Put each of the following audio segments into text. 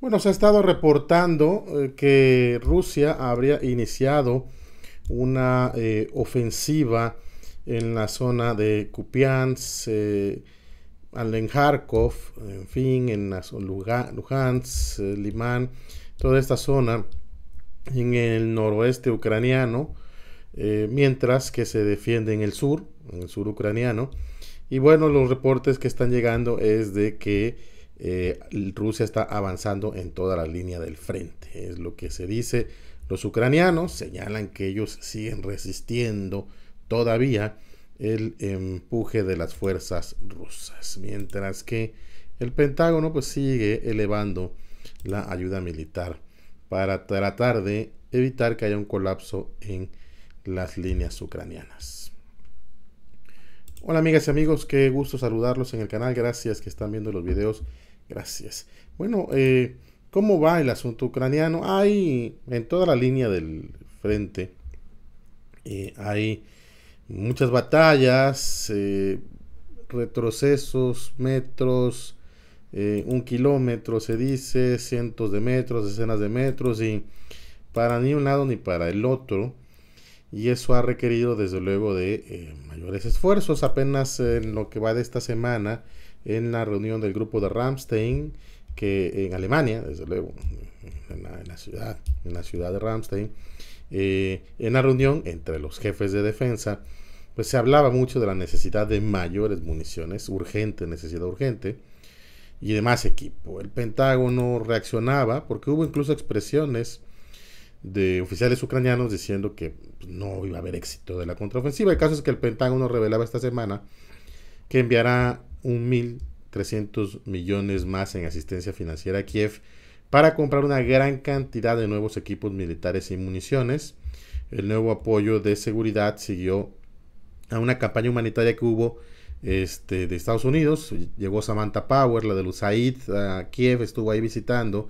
Bueno, se ha estado reportando eh, que Rusia habría iniciado una eh, ofensiva en la zona de Kupiansk, eh, en fin, en la Luhansk, eh, Limán, toda esta zona en el noroeste ucraniano, mientras que se defiende en el sur, en el sur ucraniano. Y bueno, los reportes que están llegando es de que eh, Rusia está avanzando en toda la línea del frente, es lo que se dice. Los ucranianos señalan que ellos siguen resistiendo todavía el empuje de las fuerzas rusas, mientras que el Pentágono pues sigue elevando la ayuda militar para tratar de evitar que haya un colapso en las líneas ucranianas. Hola amigas y amigos, qué gusto saludarlos en el canal, gracias que están viendo los videos Gracias. Bueno, eh, ¿cómo va el asunto ucraniano? Hay en toda la línea del frente, eh, hay muchas batallas, eh, retrocesos, metros, un kilómetro se dice, cientos de metros, decenas de metros y para ni un lado ni para el otro. Y eso ha requerido desde luego de mayores esfuerzos. Apenas en lo que va de esta semana en la reunión del grupo de Ramstein, que en Alemania, desde luego, en la, ciudad, en la ciudad de Ramstein, eh, en la reunión entre los jefes de defensa, pues se hablaba mucho de la necesidad de mayores municiones, urgente, necesidad urgente, y de más equipo. El Pentágono reaccionaba porque hubo incluso expresiones de oficiales ucranianos diciendo que pues, no iba a haber éxito de la contraofensiva. El caso es que el Pentágono revelaba esta semana que enviará 1.300 millones más en asistencia financiera a Kiev para comprar una gran cantidad de nuevos equipos militares y municiones. El nuevo apoyo de seguridad siguió a una campaña humanitaria que hubo este, de Estados Unidos. Llegó Samantha Power, la de USAID, a Kiev, estuvo ahí visitando.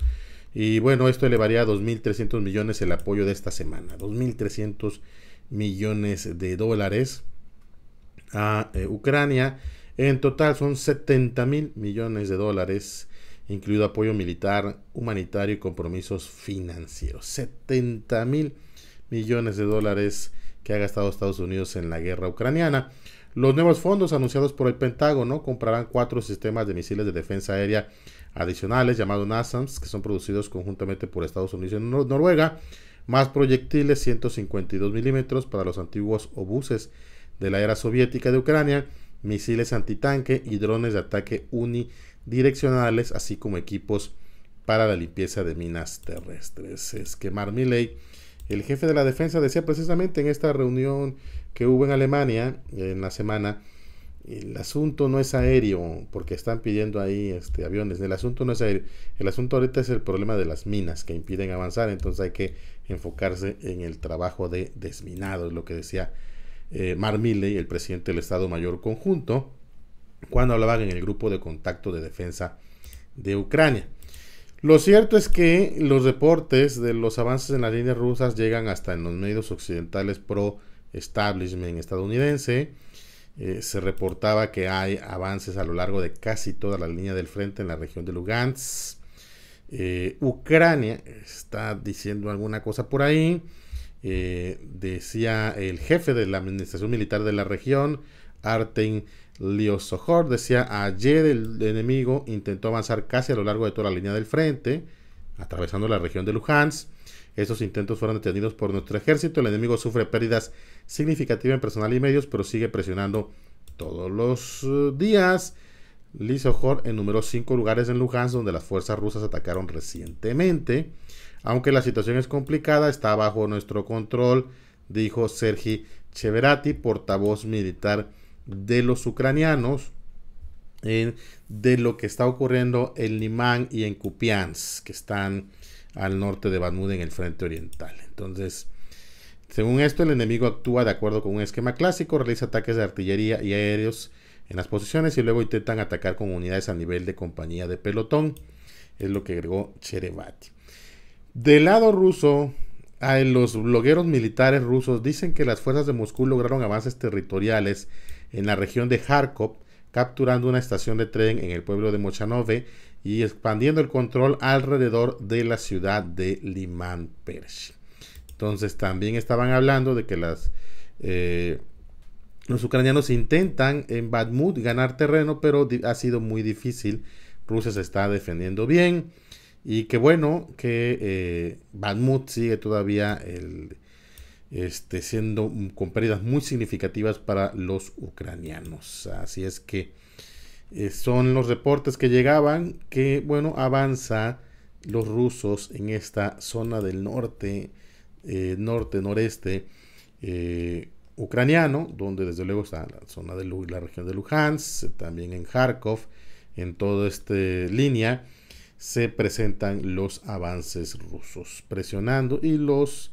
Y bueno, esto elevaría a 2.300 millones el apoyo de esta semana. 2.300 millones de dólares a eh, Ucrania. En total son 70 mil millones de dólares, incluido apoyo militar, humanitario y compromisos financieros. 70 mil millones de dólares que ha gastado Estados Unidos en la guerra ucraniana. Los nuevos fondos anunciados por el Pentágono comprarán cuatro sistemas de misiles de defensa aérea adicionales llamados NASAMS, que son producidos conjuntamente por Estados Unidos y Noruega, más proyectiles 152 milímetros para los antiguos obuses de la era soviética de Ucrania misiles antitanque y drones de ataque unidireccionales, así como equipos para la limpieza de minas terrestres. Es que Mark Milley, el jefe de la defensa, decía precisamente en esta reunión que hubo en Alemania en la semana, el asunto no es aéreo, porque están pidiendo ahí este, aviones, el asunto no es aéreo, el asunto ahorita es el problema de las minas que impiden avanzar, entonces hay que enfocarse en el trabajo de desminado, es lo que decía eh, Milley, el presidente del Estado Mayor Conjunto, cuando hablaban en el grupo de contacto de defensa de Ucrania. Lo cierto es que los reportes de los avances en las líneas rusas llegan hasta en los medios occidentales pro-establishment estadounidense. Eh, se reportaba que hay avances a lo largo de casi toda la línea del frente en la región de Lugansk. Eh, Ucrania está diciendo alguna cosa por ahí. Eh, decía el jefe de la administración militar de la región, Arten Liosohor, decía, ayer el enemigo intentó avanzar casi a lo largo de toda la línea del frente, atravesando la región de Luhansk. Estos intentos fueron detenidos por nuestro ejército. El enemigo sufre pérdidas significativas en personal y medios, pero sigue presionando todos los eh, días. en enumeró cinco lugares en Luhansk donde las fuerzas rusas atacaron recientemente. Aunque la situación es complicada, está bajo nuestro control, dijo Sergi Cheverati, portavoz militar de los ucranianos, de lo que está ocurriendo en Limán y en Kupiansk, que están al norte de Bakhmut en el frente oriental. Entonces, según esto, el enemigo actúa de acuerdo con un esquema clásico, realiza ataques de artillería y aéreos en las posiciones y luego intentan atacar con unidades a nivel de compañía de pelotón, es lo que agregó Cheverati. Del lado ruso, los blogueros militares rusos dicen que las fuerzas de Moscú lograron avances territoriales en la región de Kharkov, capturando una estación de tren en el pueblo de Mochanove y expandiendo el control alrededor de la ciudad de Liman Persh Entonces también estaban hablando de que las, eh, los ucranianos intentan en Badmut ganar terreno, pero ha sido muy difícil. Rusia se está defendiendo bien. Y que bueno que eh, sigue todavía este, siendo con pérdidas muy significativas para los ucranianos. Así es que eh, son los reportes que llegaban que, bueno, avanza los rusos en esta zona del norte, eh, norte, noreste eh, ucraniano, donde desde luego está la zona de la región de Luhansk, también en Kharkov, en toda esta línea se presentan los avances rusos, presionando y los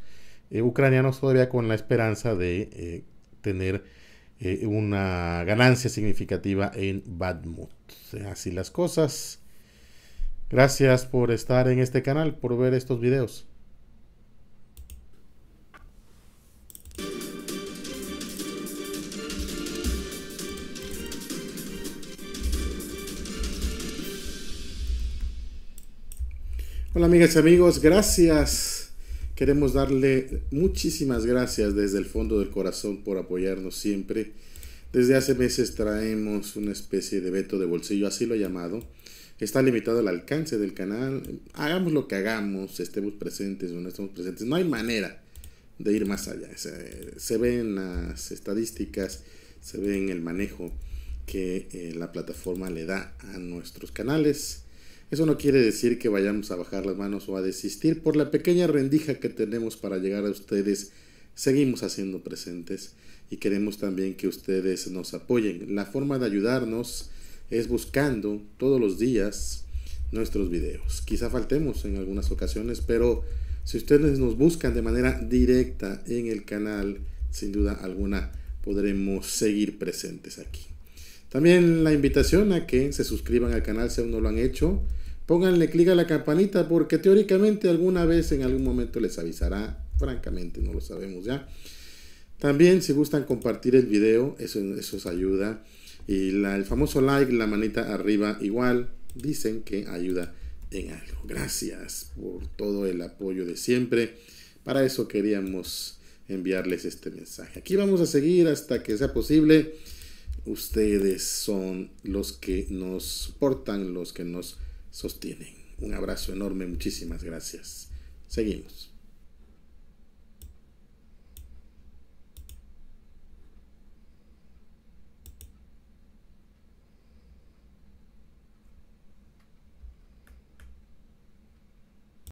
eh, ucranianos todavía con la esperanza de eh, tener eh, una ganancia significativa en Badmut. Así las cosas. Gracias por estar en este canal, por ver estos videos. Hola amigas y amigos, gracias. Queremos darle muchísimas gracias desde el fondo del corazón por apoyarnos siempre. Desde hace meses traemos una especie de veto de bolsillo, así lo he llamado. Está limitado el alcance del canal. Hagamos lo que hagamos, estemos presentes o no estemos presentes. No hay manera de ir más allá. Se, ven las estadísticas, se ven el manejo que eh, la plataforma le da a nuestros canales eso no quiere decir que vayamos a bajar las manos o a desistir. Por la pequeña rendija que tenemos para llegar a ustedes, seguimos haciendo presentes y queremos también que ustedes nos apoyen. La forma de ayudarnos es buscando todos los días nuestros videos. Quizá faltemos en algunas ocasiones, pero si ustedes nos buscan de manera directa en el canal, sin duda alguna podremos seguir presentes aquí. También la invitación a que se suscriban al canal si aún no lo han hecho Pónganle clic a la campanita porque teóricamente alguna vez en algún momento les avisará. Francamente no lo sabemos ya. También si gustan compartir el video, eso, eso ayuda. Y el famoso like, la manita arriba igual, dicen que ayuda en algo. Gracias por todo el apoyo de siempre. Para eso queríamos enviarles este mensaje. Aquí vamos a seguir hasta que sea posible. Ustedes son los que nos portan, los que nos sostienen. Un abrazo enorme, muchísimas gracias. Seguimos.